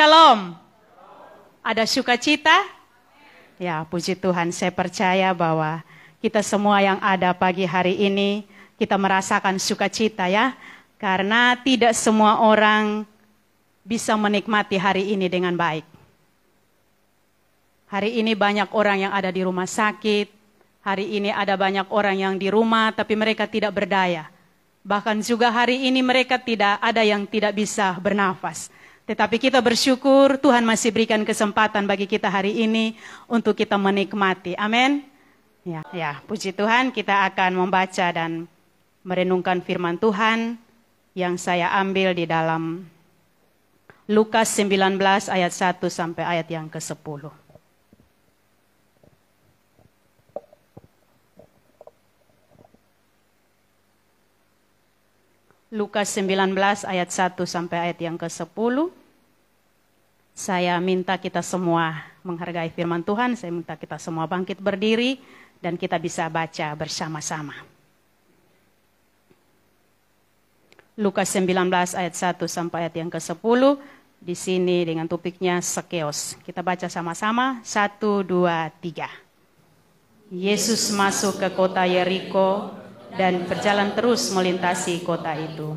shalom? Ada sukacita? Ya, puji Tuhan, saya percaya bahwa kita semua yang ada pagi hari ini, kita merasakan sukacita ya. Karena tidak semua orang bisa menikmati hari ini dengan baik. Hari ini banyak orang yang ada di rumah sakit, hari ini ada banyak orang yang di rumah tapi mereka tidak berdaya. Bahkan juga hari ini mereka tidak ada yang tidak bisa bernafas. Tetapi kita bersyukur Tuhan masih berikan kesempatan bagi kita hari ini untuk kita menikmati. Amin. Ya, ya, puji Tuhan kita akan membaca dan merenungkan firman Tuhan yang saya ambil di dalam Lukas 19 ayat 1 sampai ayat yang ke-10. Lukas 19 ayat 1 sampai ayat yang ke-10. Saya minta kita semua menghargai firman Tuhan, saya minta kita semua bangkit berdiri dan kita bisa baca bersama-sama. Lukas 19 ayat 1 sampai ayat yang ke-10 di sini dengan topiknya sekeos. Kita baca sama-sama 1 2 3. Yesus masuk ke kota Yeriko dan berjalan terus melintasi kota itu.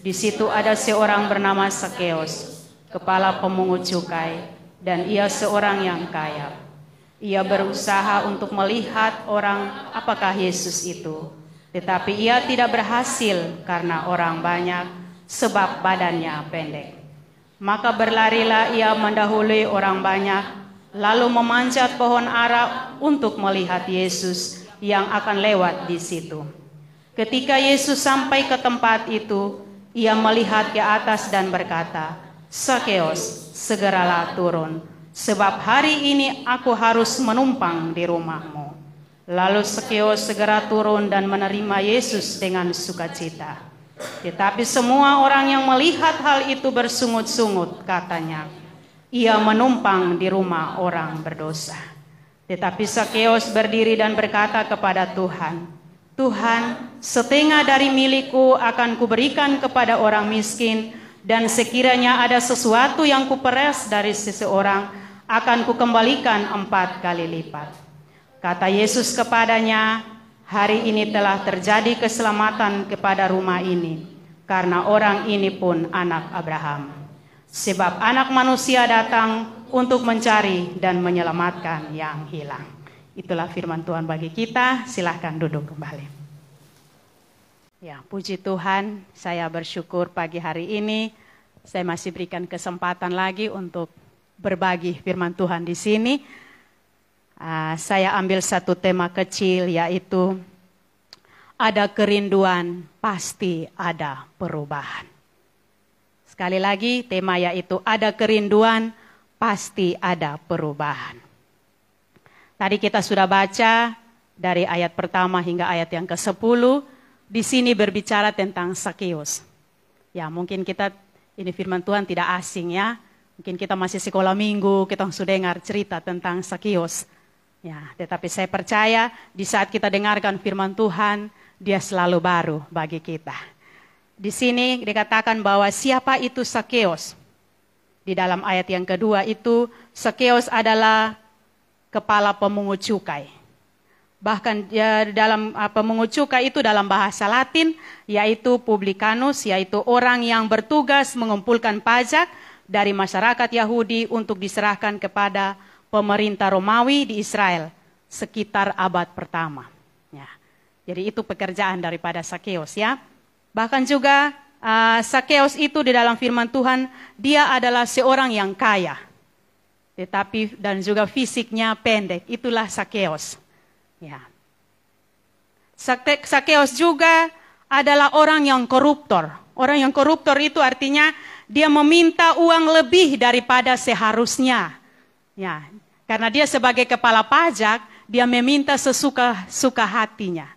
Di situ ada seorang bernama Sakeos kepala pemungut cukai, dan ia seorang yang kaya. Ia berusaha untuk melihat orang apakah Yesus itu, tetapi ia tidak berhasil karena orang banyak sebab badannya pendek. Maka berlarilah ia mendahului orang banyak, lalu memanjat pohon ara untuk melihat Yesus yang akan lewat di situ. Ketika Yesus sampai ke tempat itu, ia melihat ke atas dan berkata, Sakeos, segeralah turun, sebab hari ini aku harus menumpang di rumahmu. Lalu Sakeos segera turun dan menerima Yesus dengan sukacita. Tetapi semua orang yang melihat hal itu bersungut-sungut katanya, ia menumpang di rumah orang berdosa. Tetapi Sakeos berdiri dan berkata kepada Tuhan, Tuhan, setengah dari milikku akan kuberikan kepada orang miskin, dan sekiranya ada sesuatu yang kuperes dari seseorang, akan kukembalikan empat kali lipat. Kata Yesus kepadanya, hari ini telah terjadi keselamatan kepada rumah ini, karena orang ini pun anak Abraham. Sebab anak manusia datang untuk mencari dan menyelamatkan yang hilang. Itulah firman Tuhan bagi kita. Silahkan duduk kembali. Ya, puji Tuhan, saya bersyukur pagi hari ini saya masih berikan kesempatan lagi untuk berbagi firman Tuhan di sini. Uh, saya ambil satu tema kecil yaitu ada kerinduan pasti ada perubahan. Sekali lagi tema yaitu ada kerinduan pasti ada perubahan. Tadi kita sudah baca dari ayat pertama hingga ayat yang ke-10 di sini berbicara tentang Sakeus. Ya, mungkin kita ini firman Tuhan tidak asing ya. Mungkin kita masih sekolah minggu, kita sudah dengar cerita tentang Sakeus. Ya, tetapi saya percaya di saat kita dengarkan firman Tuhan, dia selalu baru bagi kita. Di sini dikatakan bahwa siapa itu Sakeus? Di dalam ayat yang kedua itu, Sakeus adalah kepala pemungut cukai bahkan ya, dalam apa mengucuka itu dalam bahasa Latin yaitu publicanus yaitu orang yang bertugas mengumpulkan pajak dari masyarakat Yahudi untuk diserahkan kepada pemerintah Romawi di Israel sekitar abad pertama. Ya. Jadi itu pekerjaan daripada Sakeos ya. Bahkan juga uh, Sakeos itu di dalam firman Tuhan dia adalah seorang yang kaya. Tetapi dan juga fisiknya pendek. Itulah Sakeos. Ya. Sakeos juga adalah orang yang koruptor. Orang yang koruptor itu artinya dia meminta uang lebih daripada seharusnya. Ya, karena dia sebagai kepala pajak, dia meminta sesuka suka hatinya.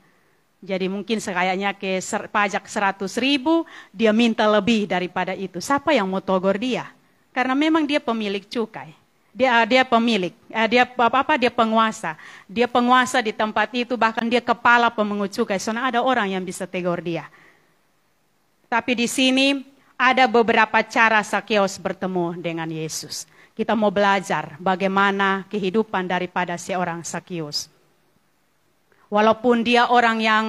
Jadi mungkin sekayanya ke ser, pajak 100 ribu, dia minta lebih daripada itu. Siapa yang mau togor dia? Karena memang dia pemilik cukai dia ah, dia pemilik, ah, dia apa apa dia penguasa, dia penguasa di tempat itu bahkan dia kepala pemungut cukai. Soalnya nah, ada orang yang bisa tegur dia. Tapi di sini ada beberapa cara Sakeos bertemu dengan Yesus. Kita mau belajar bagaimana kehidupan daripada seorang Sakeos Walaupun dia orang yang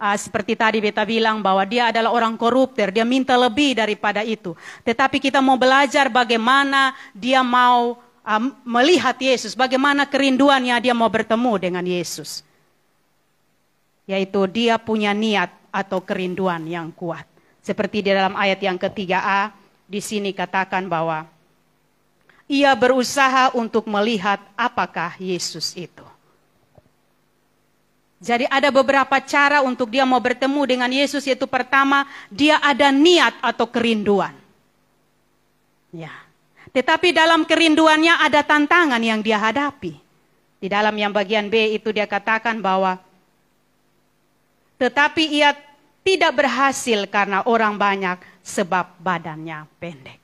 uh, seperti tadi beta bilang bahwa dia adalah orang koruptor, dia minta lebih daripada itu. Tetapi kita mau belajar bagaimana dia mau um, melihat Yesus, bagaimana kerinduannya dia mau bertemu dengan Yesus. Yaitu dia punya niat atau kerinduan yang kuat. Seperti di dalam ayat yang ketiga A, di sini katakan bahwa ia berusaha untuk melihat apakah Yesus itu. Jadi ada beberapa cara untuk dia mau bertemu dengan Yesus yaitu pertama dia ada niat atau kerinduan. Ya. Tetapi dalam kerinduannya ada tantangan yang dia hadapi. Di dalam yang bagian B itu dia katakan bahwa tetapi ia tidak berhasil karena orang banyak sebab badannya pendek.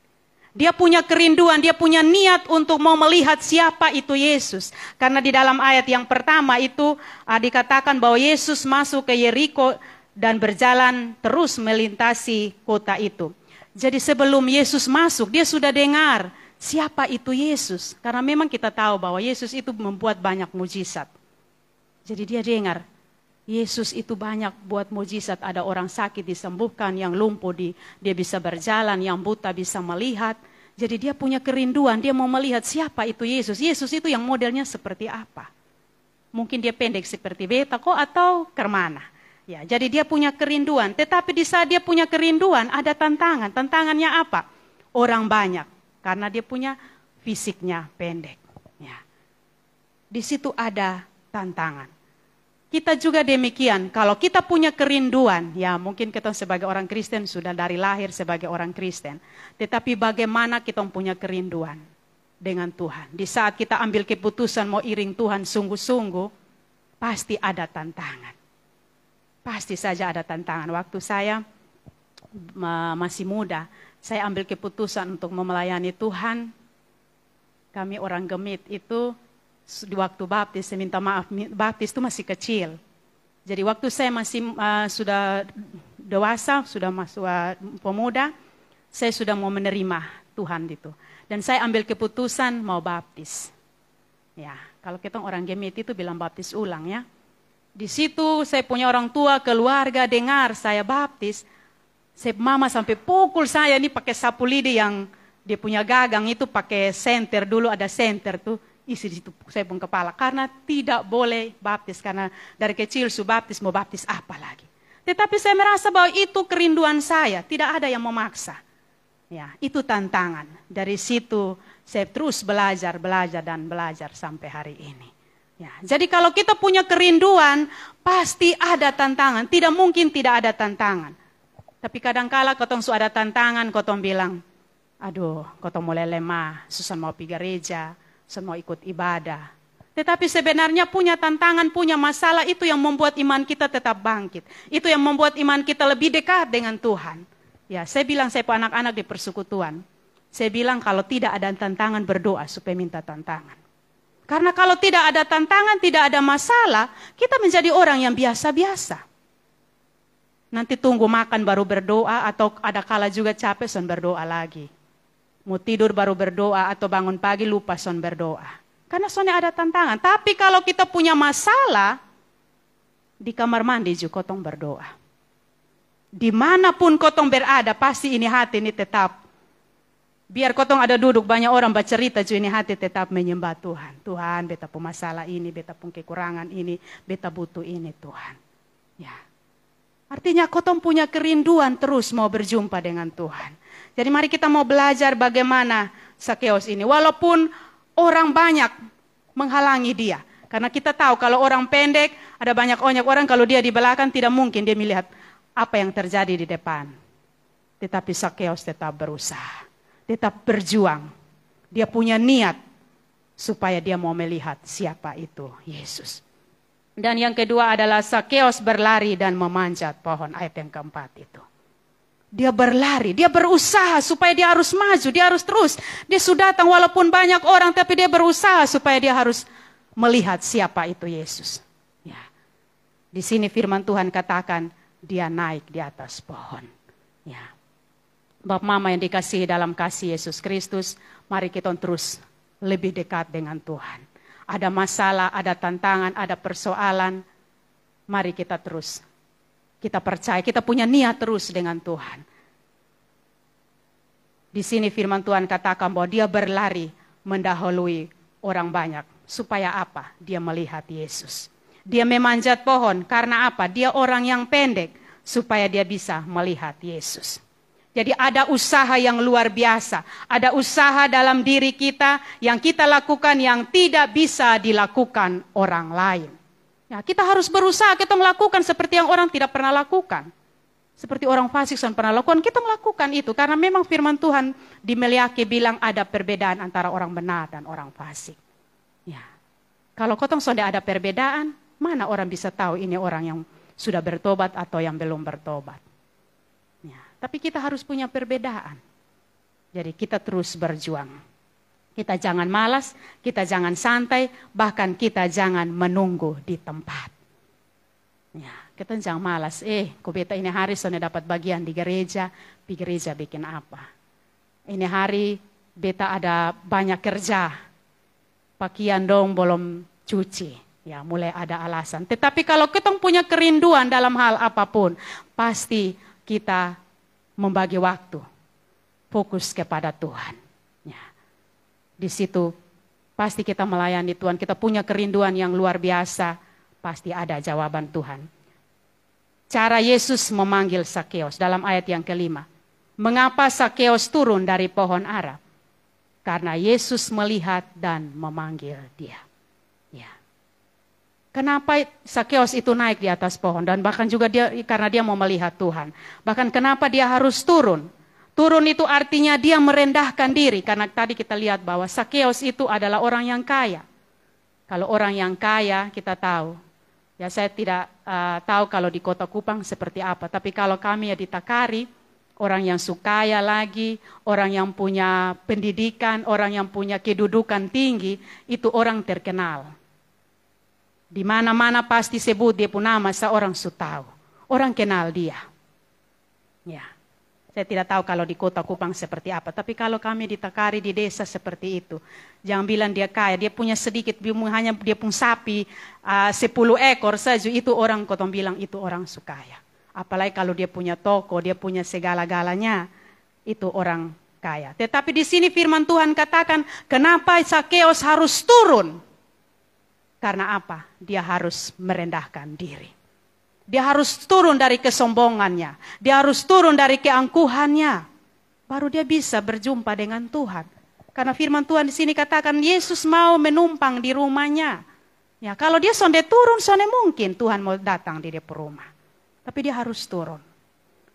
Dia punya kerinduan, dia punya niat untuk mau melihat siapa itu Yesus. Karena di dalam ayat yang pertama itu ah, dikatakan bahwa Yesus masuk ke Yeriko dan berjalan terus melintasi kota itu. Jadi sebelum Yesus masuk, dia sudah dengar siapa itu Yesus. Karena memang kita tahu bahwa Yesus itu membuat banyak mujizat. Jadi dia dengar, Yesus itu banyak buat mujizat. Ada orang sakit disembuhkan, yang lumpuh di, dia bisa berjalan, yang buta bisa melihat. Jadi dia punya kerinduan, dia mau melihat siapa itu Yesus. Yesus itu yang modelnya seperti apa. Mungkin dia pendek seperti beta kok atau kermana. Ya, jadi dia punya kerinduan, tetapi di saat dia punya kerinduan ada tantangan. Tantangannya apa? Orang banyak karena dia punya fisiknya pendek. Ya. Di situ ada tantangan. Kita juga demikian, kalau kita punya kerinduan, ya mungkin kita sebagai orang Kristen sudah dari lahir sebagai orang Kristen. Tetapi bagaimana kita punya kerinduan dengan Tuhan. Di saat kita ambil keputusan mau iring Tuhan sungguh-sungguh, pasti ada tantangan pasti saja ada tantangan. Waktu saya masih muda, saya ambil keputusan untuk memelayani Tuhan. Kami orang gemit itu di waktu baptis, saya minta maaf, baptis itu masih kecil. Jadi waktu saya masih uh, sudah dewasa, sudah masuk uh, pemuda, saya sudah mau menerima Tuhan itu. Dan saya ambil keputusan mau baptis. Ya, kalau kita orang gemit itu bilang baptis ulang ya. Di situ saya punya orang tua, keluarga dengar saya baptis. Saya mama sampai pukul saya ini pakai sapu lidi yang dia punya gagang itu pakai senter dulu ada senter tuh isi di situ saya pun kepala karena tidak boleh baptis karena dari kecil su baptis mau baptis apa lagi. Tetapi saya merasa bahwa itu kerinduan saya, tidak ada yang memaksa. Ya, itu tantangan. Dari situ saya terus belajar, belajar dan belajar sampai hari ini. Ya, jadi kalau kita punya kerinduan, pasti ada tantangan. Tidak mungkin tidak ada tantangan. Tapi kadangkala kotong su ada tantangan, kotong bilang, aduh, kotong mulai lemah, susah mau pergi gereja, susah mau ikut ibadah. Tetapi sebenarnya punya tantangan, punya masalah itu yang membuat iman kita tetap bangkit. Itu yang membuat iman kita lebih dekat dengan Tuhan. Ya, saya bilang saya anak-anak di persekutuan. Saya bilang kalau tidak ada tantangan berdoa supaya minta tantangan. Karena kalau tidak ada tantangan, tidak ada masalah, kita menjadi orang yang biasa-biasa. Nanti tunggu makan baru berdoa atau ada kala juga capek son berdoa lagi. Mau tidur baru berdoa atau bangun pagi lupa son berdoa. Karena sonnya ada tantangan. Tapi kalau kita punya masalah, di kamar mandi juga kotong berdoa. Dimanapun kotong berada, pasti ini hati ini tetap Biar kotong ada duduk banyak orang bercerita cuy ini hati tetap menyembah Tuhan. Tuhan beta pun masalah ini, beta pun kekurangan ini, beta butuh ini Tuhan. Ya. Artinya kotong punya kerinduan terus mau berjumpa dengan Tuhan. Jadi mari kita mau belajar bagaimana Sakeos ini. Walaupun orang banyak menghalangi dia. Karena kita tahu kalau orang pendek, ada banyak banyak orang kalau dia di belakang tidak mungkin dia melihat apa yang terjadi di depan. Tetapi Sakeos tetap berusaha tetap berjuang. Dia punya niat supaya dia mau melihat siapa itu Yesus. Dan yang kedua adalah Sakeos berlari dan memanjat pohon ayat yang keempat itu. Dia berlari, dia berusaha supaya dia harus maju, dia harus terus. Dia sudah datang walaupun banyak orang tapi dia berusaha supaya dia harus melihat siapa itu Yesus. Ya. Di sini firman Tuhan katakan dia naik di atas pohon. Ya. Bapak Mama yang dikasihi dalam kasih Yesus Kristus, mari kita terus lebih dekat dengan Tuhan. Ada masalah, ada tantangan, ada persoalan, mari kita terus. Kita percaya, kita punya niat terus dengan Tuhan. Di sini firman Tuhan katakan bahwa dia berlari mendahului orang banyak. Supaya apa? Dia melihat Yesus. Dia memanjat pohon karena apa? Dia orang yang pendek supaya dia bisa melihat Yesus. Jadi ada usaha yang luar biasa, ada usaha dalam diri kita yang kita lakukan yang tidak bisa dilakukan orang lain. Ya, kita harus berusaha kita melakukan seperti yang orang tidak pernah lakukan. Seperti orang fasik yang pernah lakukan, kita melakukan itu karena memang firman Tuhan di Meliaki bilang ada perbedaan antara orang benar dan orang fasik. Ya. Kalau kotong sudah ada perbedaan, mana orang bisa tahu ini orang yang sudah bertobat atau yang belum bertobat? Tapi kita harus punya perbedaan. Jadi kita terus berjuang. Kita jangan malas, kita jangan santai, bahkan kita jangan menunggu di tempat. Ya, kita jangan malas. Eh, kubeta ini hari sudah dapat bagian di gereja, di gereja bikin apa? Ini hari beta ada banyak kerja, pakaian dong belum cuci. Ya, mulai ada alasan. Tetapi kalau kita punya kerinduan dalam hal apapun, pasti kita membagi waktu, fokus kepada Tuhan. Ya. Di situ pasti kita melayani Tuhan, kita punya kerinduan yang luar biasa, pasti ada jawaban Tuhan. Cara Yesus memanggil Sakeos dalam ayat yang kelima. Mengapa Sakeos turun dari pohon Arab? Karena Yesus melihat dan memanggil dia. Kenapa Sakeos itu naik di atas pohon dan bahkan juga dia karena dia mau melihat Tuhan. Bahkan kenapa dia harus turun? Turun itu artinya dia merendahkan diri karena tadi kita lihat bahwa Sakeos itu adalah orang yang kaya. Kalau orang yang kaya kita tahu. Ya saya tidak uh, tahu kalau di kota Kupang seperti apa, tapi kalau kami ya di Takari orang yang suka sukaya lagi, orang yang punya pendidikan, orang yang punya kedudukan tinggi, itu orang terkenal. Di mana-mana pasti sebut dia pun nama, seorang tahu. Orang kenal dia. Ya. Saya tidak tahu kalau di kota Kupang seperti apa, tapi kalau kami di Takari di desa seperti itu, jangan bilang dia kaya, dia punya sedikit, hanya dia pun sapi ah, sepuluh ekor saja, itu orang kota bilang itu orang sukaya. Apalagi kalau dia punya toko, dia punya segala-galanya, itu orang kaya. Tetapi di sini firman Tuhan katakan, kenapa Sakeos harus turun? Karena apa? Dia harus merendahkan diri. Dia harus turun dari kesombongannya. Dia harus turun dari keangkuhannya. Baru dia bisa berjumpa dengan Tuhan. Karena firman Tuhan di sini katakan Yesus mau menumpang di rumahnya. Ya, kalau dia sonde turun, sonde mungkin Tuhan mau datang di depan rumah. Tapi dia harus turun.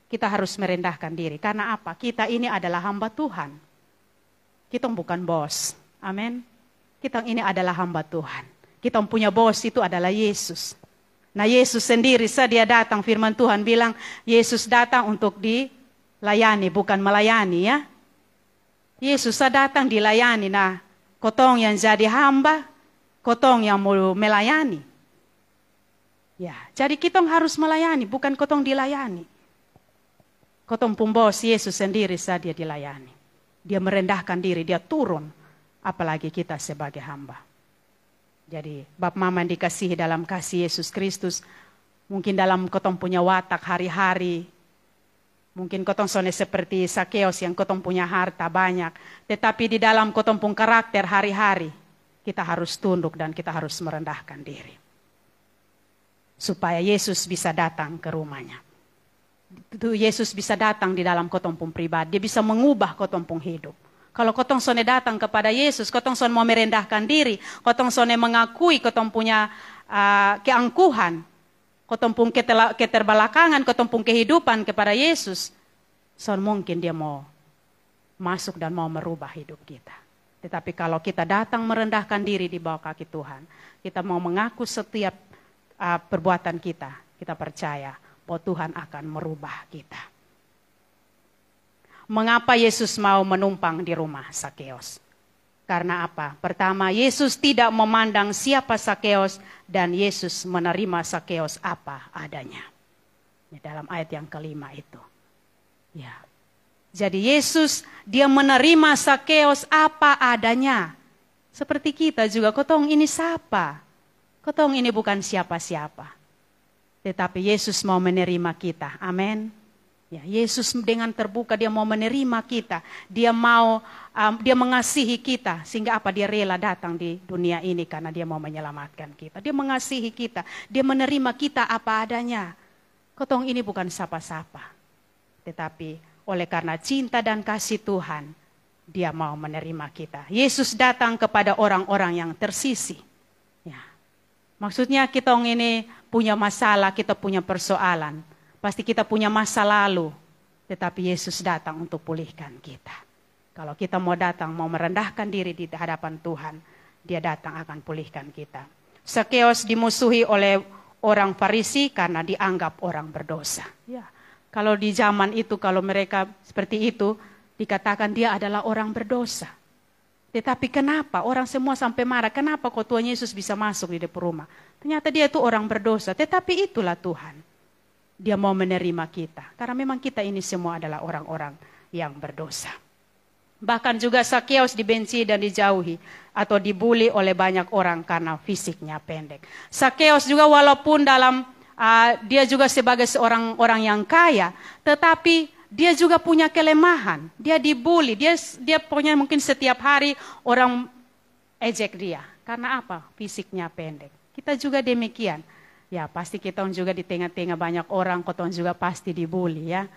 Kita harus merendahkan diri. Karena apa? Kita ini adalah hamba Tuhan. Kita bukan bos. Amin. Kita ini adalah hamba Tuhan kita punya bos itu adalah Yesus. Nah Yesus sendiri saat dia datang firman Tuhan bilang Yesus datang untuk dilayani bukan melayani ya. Yesus saat datang dilayani. Nah kotong yang jadi hamba, kotong yang mau melayani. Ya, jadi kita harus melayani, bukan kotong dilayani. Kotong pun bos Yesus sendiri saat dia dilayani. Dia merendahkan diri, dia turun. Apalagi kita sebagai hamba. Jadi bab mama dikasihi dalam kasih Yesus Kristus. Mungkin dalam kotong punya watak hari-hari. Mungkin kotong sone seperti Sakeos yang kotong punya harta banyak. Tetapi di dalam kotong pun karakter hari-hari. Kita harus tunduk dan kita harus merendahkan diri. Supaya Yesus bisa datang ke rumahnya. Yesus bisa datang di dalam kotong pribadi. Dia bisa mengubah kotong hidup kalau kotong sone datang kepada Yesus, kotong sone mau merendahkan diri, kotong sone mengakui kotong punya uh, keangkuhan, kotong pun keterbalakangan, kau kotong pun kehidupan kepada Yesus, son mungkin dia mau masuk dan mau merubah hidup kita. Tetapi kalau kita datang merendahkan diri di bawah kaki Tuhan, kita mau mengaku setiap uh, perbuatan kita, kita percaya bahwa Tuhan akan merubah kita mengapa Yesus mau menumpang di rumah Sakeos. Karena apa? Pertama, Yesus tidak memandang siapa Sakeos dan Yesus menerima Sakeos apa adanya. dalam ayat yang kelima itu. Ya. Jadi Yesus dia menerima Sakeos apa adanya. Seperti kita juga, kotong ini siapa? Kotong ini bukan siapa-siapa. Tetapi Yesus mau menerima kita. Amin. Ya, Yesus dengan terbuka dia mau menerima kita, dia mau um, dia mengasihi kita sehingga apa dia rela datang di dunia ini karena dia mau menyelamatkan kita. Dia mengasihi kita, dia menerima kita apa adanya. Kotong ini bukan sapa-sapa. Tetapi oleh karena cinta dan kasih Tuhan, dia mau menerima kita. Yesus datang kepada orang-orang yang tersisi. Ya. Maksudnya kita ini punya masalah, kita punya persoalan Pasti kita punya masa lalu, tetapi Yesus datang untuk pulihkan kita. Kalau kita mau datang, mau merendahkan diri di hadapan Tuhan, dia datang akan pulihkan kita. Sekeos dimusuhi oleh orang Farisi karena dianggap orang berdosa. Ya. Kalau di zaman itu, kalau mereka seperti itu, dikatakan dia adalah orang berdosa. Tetapi kenapa orang semua sampai marah? Kenapa kok Tuhan Yesus bisa masuk di depan rumah? Ternyata dia itu orang berdosa. Tetapi itulah Tuhan dia mau menerima kita. Karena memang kita ini semua adalah orang-orang yang berdosa. Bahkan juga Sakyaus dibenci dan dijauhi atau dibuli oleh banyak orang karena fisiknya pendek. Sakyaus juga walaupun dalam uh, dia juga sebagai seorang orang yang kaya, tetapi dia juga punya kelemahan. Dia dibully, dia dia punya mungkin setiap hari orang ejek dia. Karena apa? Fisiknya pendek. Kita juga demikian. Ya pasti kita juga di tengah-tengah banyak orang, kita juga pasti dibully ya.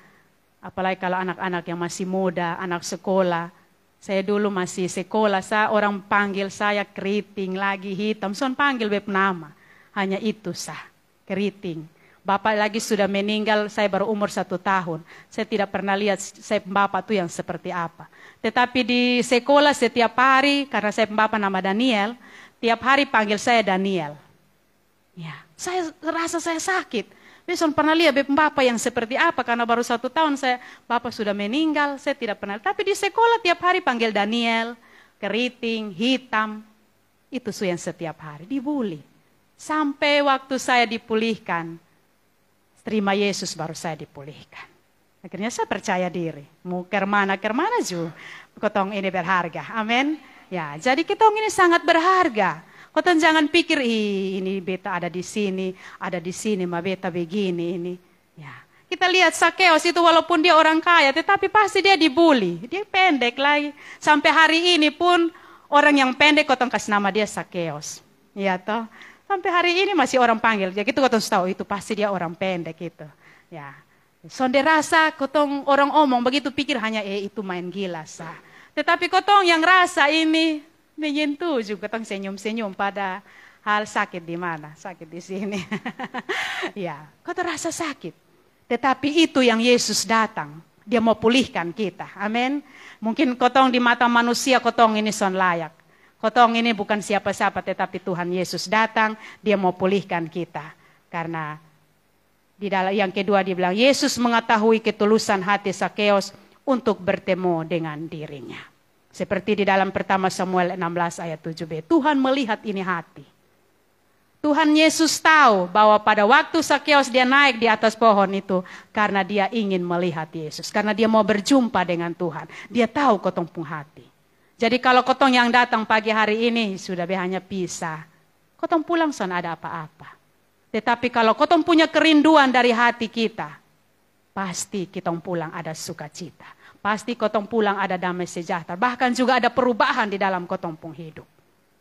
Apalagi kalau anak-anak yang masih muda, anak sekolah. Saya dulu masih sekolah, saya orang panggil saya keriting lagi hitam. Son panggil beb nama. Hanya itu sah, keriting. Bapak lagi sudah meninggal, saya baru umur satu tahun. Saya tidak pernah lihat saya bapak itu yang seperti apa. Tetapi di sekolah setiap hari, karena saya bapak nama Daniel, tiap hari panggil saya Daniel. Ya, saya rasa saya sakit. Besok pernah lihat bapak yang seperti apa karena baru satu tahun saya bapak sudah meninggal, saya tidak pernah. Tapi di sekolah tiap hari panggil Daniel, keriting, hitam. Itu yang setiap hari dibully. Sampai waktu saya dipulihkan, terima Yesus baru saya dipulihkan. Akhirnya saya percaya diri. Mau kermana kermana juga, kotong ini berharga. Amin. Ya, jadi kita ini sangat berharga. Kau jangan pikir, Ih, ini beta ada di sini, ada di sini, ma beta begini ini. Ya. Kita lihat Sakeos itu walaupun dia orang kaya, tetapi pasti dia dibully. Dia pendek lagi. Sampai hari ini pun orang yang pendek kau kasih nama dia Sakeos. Ya toh. Sampai hari ini masih orang panggil. Ya gitu kau tahu itu pasti dia orang pendek itu. Ya. Sonde rasa kotong orang omong begitu pikir hanya eh itu main gila sah. Tetapi kotong yang rasa ini menyentuh juga tong senyum-senyum pada hal sakit di mana? Sakit di sini. ya, kau terasa sakit. Tetapi itu yang Yesus datang. Dia mau pulihkan kita. Amin. Mungkin kotong di mata manusia kotong ini son layak. Kotong ini bukan siapa-siapa tetapi Tuhan Yesus datang, dia mau pulihkan kita. Karena di dalam yang kedua dibilang Yesus mengetahui ketulusan hati Sakeos untuk bertemu dengan dirinya. Seperti di dalam pertama Samuel 16 ayat 7b. Tuhan melihat ini hati. Tuhan Yesus tahu bahwa pada waktu Sakeos dia naik di atas pohon itu karena dia ingin melihat Yesus, karena dia mau berjumpa dengan Tuhan. Dia tahu kotong pung hati. Jadi kalau kotong yang datang pagi hari ini sudah be hanya pisah, kotong pulang sana ada apa-apa. Tetapi kalau kotong punya kerinduan dari hati kita, pasti kita pulang ada sukacita pasti kotong pulang ada damai sejahtera. Bahkan juga ada perubahan di dalam kotong pun hidup.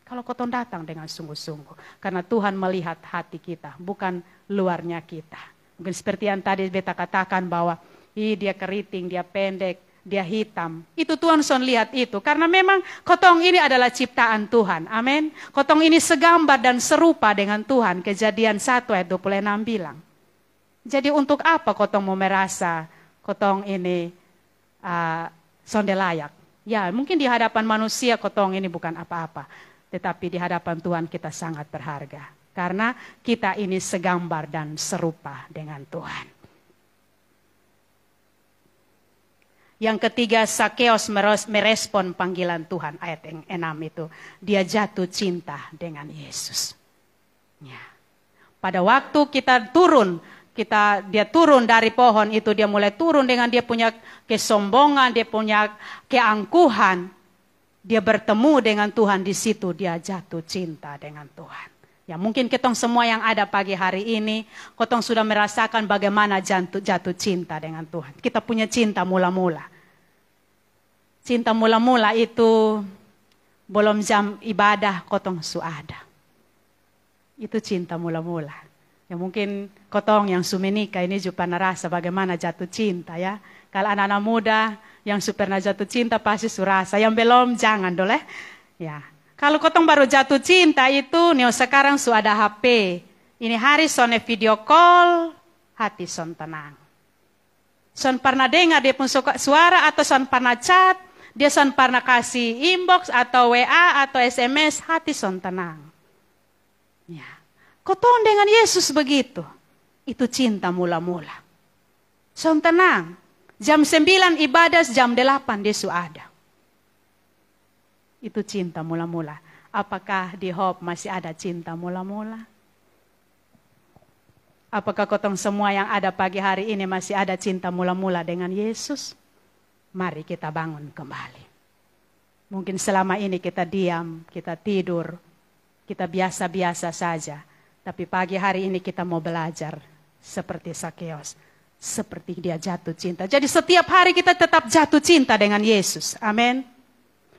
Kalau kotong datang dengan sungguh-sungguh. Karena Tuhan melihat hati kita, bukan luarnya kita. Mungkin seperti yang tadi beta katakan bahwa, Ih, dia keriting, dia pendek, dia hitam. Itu Tuhan son lihat itu. Karena memang kotong ini adalah ciptaan Tuhan. Amin. Kotong ini segambar dan serupa dengan Tuhan. Kejadian 1 ayat 26 bilang. Jadi untuk apa kotong mau merasa kotong ini uh, layak, Ya, mungkin di hadapan manusia kotong ini bukan apa-apa, tetapi di hadapan Tuhan kita sangat berharga. Karena kita ini segambar dan serupa dengan Tuhan. Yang ketiga, Sakeos merespon panggilan Tuhan, ayat yang enam itu. Dia jatuh cinta dengan Yesus. Ya. Pada waktu kita turun kita dia turun dari pohon itu dia mulai turun dengan dia punya kesombongan, dia punya keangkuhan. Dia bertemu dengan Tuhan di situ dia jatuh cinta dengan Tuhan. Ya mungkin ketong semua yang ada pagi hari ini, ketong sudah merasakan bagaimana jatuh, jatuh cinta dengan Tuhan. Kita punya cinta mula-mula. Cinta mula-mula itu belum jam ibadah ketong ada Itu cinta mula-mula. Ya mungkin kotong yang sumenika ini jupana rasa bagaimana jatuh cinta ya. Kalau anak-anak muda yang super jatuh cinta pasti surasa. Yang belum jangan doleh. Ya. Kalau kotong baru jatuh cinta itu nih sekarang sudah ada HP. Ini hari sone video call, hati son tenang. Son pernah dengar dia pun suka suara atau son pernah chat, dia son pernah kasih inbox atau WA atau SMS, hati son tenang. Ya. Kotong dengan Yesus begitu. Itu cinta mula-mula. Sontenang, tenang. Jam sembilan ibadah, jam 8 Yesus ada. Itu cinta mula-mula. Apakah di Hope masih ada cinta mula-mula? Apakah kotong semua yang ada pagi hari ini masih ada cinta mula-mula dengan Yesus? Mari kita bangun kembali. Mungkin selama ini kita diam, kita tidur, kita biasa-biasa saja. Tapi pagi hari ini kita mau belajar seperti Sakeos. Seperti dia jatuh cinta. Jadi setiap hari kita tetap jatuh cinta dengan Yesus. Amin.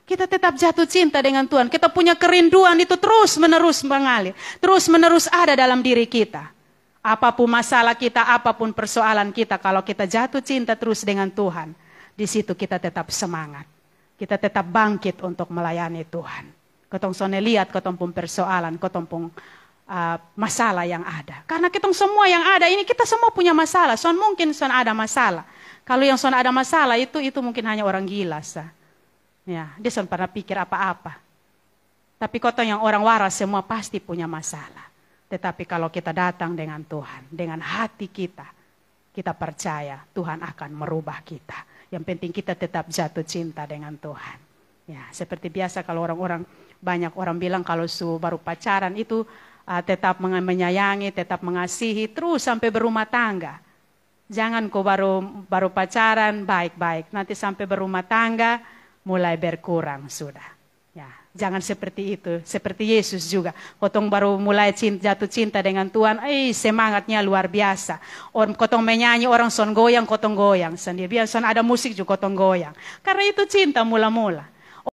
Kita tetap jatuh cinta dengan Tuhan. Kita punya kerinduan itu terus menerus mengalir. Terus menerus ada dalam diri kita. Apapun masalah kita, apapun persoalan kita. Kalau kita jatuh cinta terus dengan Tuhan. Di situ kita tetap semangat. Kita tetap bangkit untuk melayani Tuhan. Ketong sone lihat, ketong pun persoalan, ketong pun uh, masalah yang ada. Karena kita semua yang ada ini kita semua punya masalah. Son mungkin son ada masalah. Kalau yang son ada masalah itu itu mungkin hanya orang gila sah. Ya, dia son pernah pikir apa-apa. Tapi kota yang orang waras semua pasti punya masalah. Tetapi kalau kita datang dengan Tuhan, dengan hati kita, kita percaya Tuhan akan merubah kita. Yang penting kita tetap jatuh cinta dengan Tuhan. Ya, seperti biasa kalau orang-orang banyak orang bilang kalau su baru pacaran itu uh, tetap menyayangi, tetap mengasihi terus sampai berumah tangga. Jangan kau baru baru pacaran baik-baik, nanti sampai berumah tangga mulai berkurang sudah. Ya, jangan seperti itu, seperti Yesus juga. Kotong baru mulai cinta, jatuh cinta dengan Tuhan, eh semangatnya luar biasa. Orang kotong menyanyi orang son goyang, kotong goyang sendiri. Biasa ada musik juga kotong goyang. Karena itu cinta mula-mula.